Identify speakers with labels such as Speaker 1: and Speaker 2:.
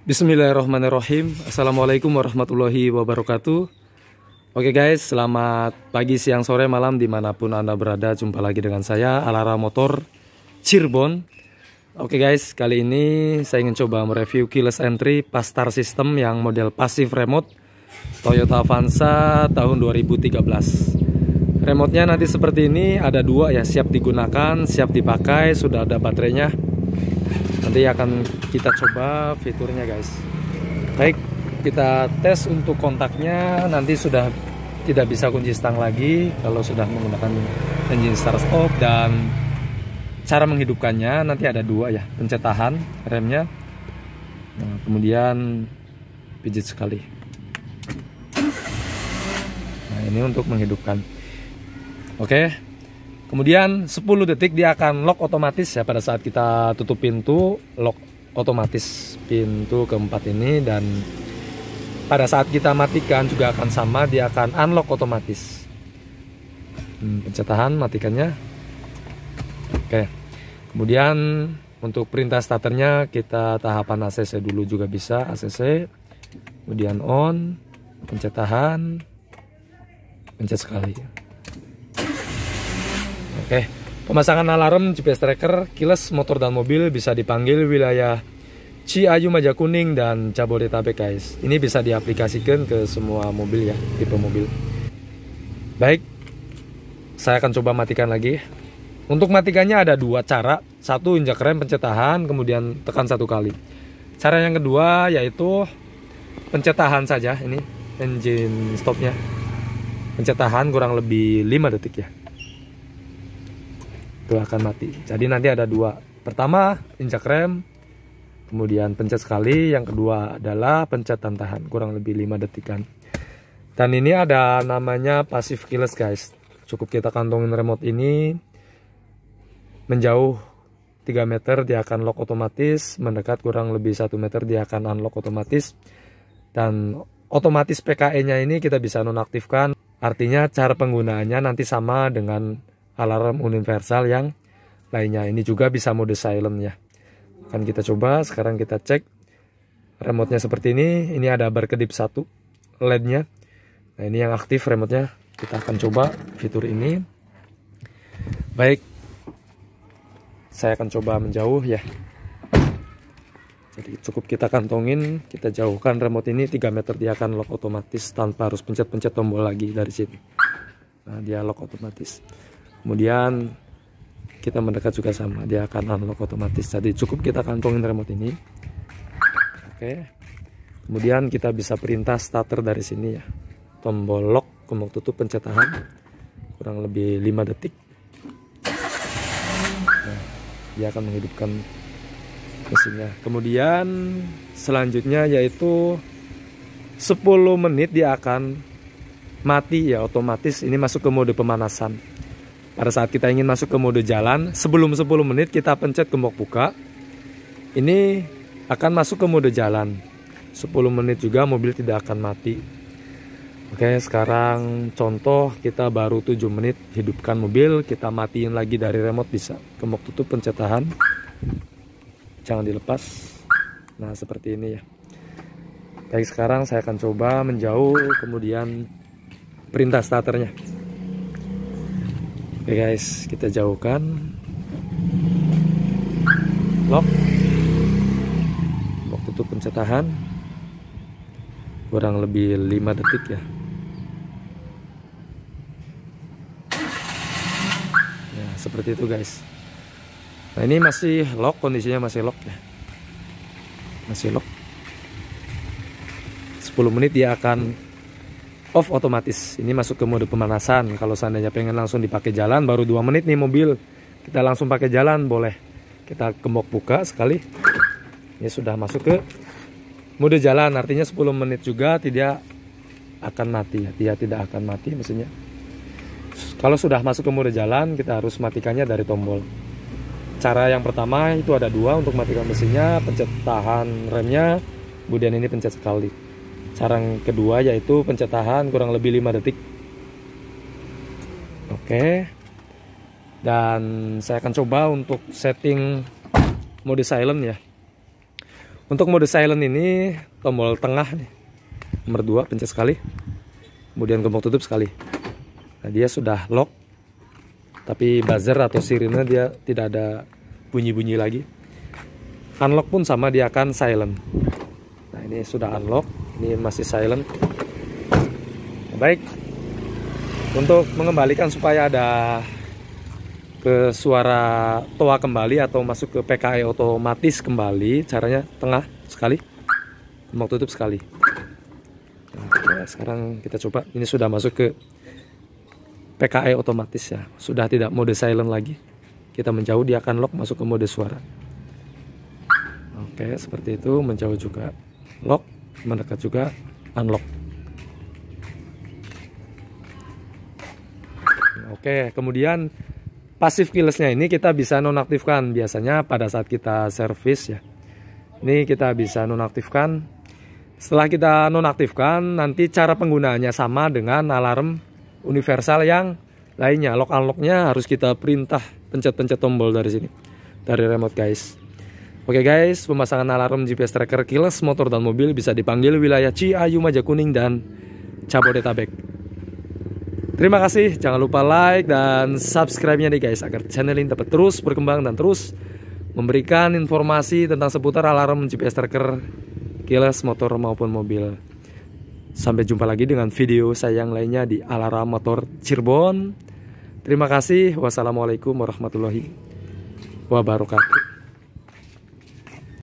Speaker 1: Bismillahirrahmanirrahim Assalamualaikum warahmatullahi wabarakatuh Oke guys, selamat pagi, siang, sore, malam Dimanapun Anda berada, jumpa lagi dengan saya Alara Motor Cirebon Oke guys, kali ini saya ingin coba mereview keyless entry Pastar System yang model pasif remote Toyota Avanza tahun 2013 Remote-nya nanti seperti ini, ada dua ya Siap digunakan, siap dipakai, sudah ada baterainya Nanti akan kita coba fiturnya guys baik kita tes untuk kontaknya nanti sudah tidak bisa kunci stang lagi kalau sudah menggunakan engine start stop dan cara menghidupkannya nanti ada dua ya pencet tahan remnya nah, kemudian pijit sekali nah ini untuk menghidupkan oke kemudian 10 detik dia akan lock otomatis ya pada saat kita tutup pintu lock otomatis pintu keempat ini dan pada saat kita matikan juga akan sama dia akan unlock otomatis hmm, pencetahan matikannya oke kemudian untuk perintah starternya kita tahapan ACC dulu juga bisa ACC kemudian on pencetahan pencet sekali oke Pemasangan alarm, GPS tracker, kilas motor dan mobil bisa dipanggil wilayah Ciayu Majakuning dan Jabodetabek guys. Ini bisa diaplikasikan ke semua mobil ya, tipe mobil. Baik, saya akan coba matikan lagi. Untuk matikannya ada dua cara. Satu injak rem pencetahan, kemudian tekan satu kali. Cara yang kedua yaitu pencetahan saja ini engine stopnya. pencetahan kurang lebih 5 detik ya itu akan mati jadi nanti ada dua pertama injak rem kemudian pencet sekali yang kedua adalah pencetan tahan kurang lebih 5 detikan dan ini ada namanya pasif keyless guys cukup kita kantongin remote ini menjauh 3 meter dia akan lock otomatis mendekat kurang lebih 1 meter dia akan unlock otomatis dan otomatis PKE nya ini kita bisa nonaktifkan artinya cara penggunaannya nanti sama dengan alarm universal yang lainnya. Ini juga bisa mode silent ya. Akan kita coba, sekarang kita cek remote-nya seperti ini. Ini ada berkedip satu LED-nya. Nah, ini yang aktif remote-nya. Kita akan coba fitur ini. Baik. Saya akan coba menjauh ya. Jadi cukup kita kantongin, kita jauhkan remote ini 3 meter dia akan lock otomatis tanpa harus pencet-pencet tombol lagi dari sini. Nah, dia lock otomatis kemudian kita mendekat juga sama dia akan unlock otomatis jadi cukup kita kantongin remote ini oke kemudian kita bisa perintah starter dari sini ya tombol lock kemudian tutup pencetahan kurang lebih 5 detik nah, dia akan menghidupkan mesinnya kemudian selanjutnya yaitu 10 menit dia akan mati ya otomatis ini masuk ke mode pemanasan pada saat kita ingin masuk ke mode jalan, sebelum 10 menit kita pencet gembok buka. Ini akan masuk ke mode jalan. 10 menit juga mobil tidak akan mati. Oke, sekarang contoh kita baru 7 menit hidupkan mobil, kita matiin lagi dari remote bisa. Gembok tutup pencet tahan. Jangan dilepas. Nah, seperti ini ya. Baik, sekarang saya akan coba menjauh kemudian perintah starternya. Oke okay guys, kita jauhkan. Lock. Lock tutup pencetahan kurang lebih 5 detik ya. Ya, seperti itu guys. Nah, ini masih lock kondisinya masih lock ya. Masih lock. 10 menit dia akan off otomatis. Ini masuk ke mode pemanasan. Kalau seandainya pengen langsung dipakai jalan, baru 2 menit nih mobil. Kita langsung pakai jalan, boleh. Kita kembok buka sekali. Ini sudah masuk ke mode jalan. Artinya 10 menit juga tidak akan mati. Dia tidak akan mati mesinnya. Kalau sudah masuk ke mode jalan, kita harus matikannya dari tombol. Cara yang pertama itu ada dua untuk matikan mesinnya, pencet tahan remnya, kemudian ini pencet sekali. Cara kedua yaitu pencetahan kurang lebih 5 detik. Oke. Dan saya akan coba untuk setting mode silent ya. Untuk mode silent ini tombol tengah nih. Nomor 2 pencet sekali. Kemudian gembok tutup sekali. Nah, dia sudah lock. Tapi buzzer atau sirine dia tidak ada bunyi-bunyi lagi. Unlock pun sama dia akan silent. Nah, ini sudah unlock ini masih silent baik untuk mengembalikan supaya ada ke suara toa kembali atau masuk ke PKI e otomatis kembali caranya tengah sekali mau tutup sekali nah, sekarang kita coba ini sudah masuk ke PKI e otomatis ya sudah tidak mode silent lagi kita menjauh dia akan lock masuk ke mode suara oke seperti itu menjauh juga lock mendekat juga unlock oke kemudian pasif keylessnya ini kita bisa nonaktifkan biasanya pada saat kita servis ya ini kita bisa nonaktifkan setelah kita nonaktifkan nanti cara penggunaannya sama dengan alarm universal yang lainnya lock unlocknya harus kita perintah pencet-pencet tombol dari sini dari remote guys Oke guys, pemasangan alarm GPS tracker kilas motor dan mobil bisa dipanggil wilayah Ciayu, Majakuning, dan Cabodetabek. Terima kasih, jangan lupa like dan subscribe-nya nih guys, agar channel ini dapat terus berkembang dan terus memberikan informasi tentang seputar alarm GPS tracker kilas motor maupun mobil. Sampai jumpa lagi dengan video saya yang lainnya di Alarm Motor Cirebon. Terima kasih, wassalamualaikum warahmatullahi wabarakatuh.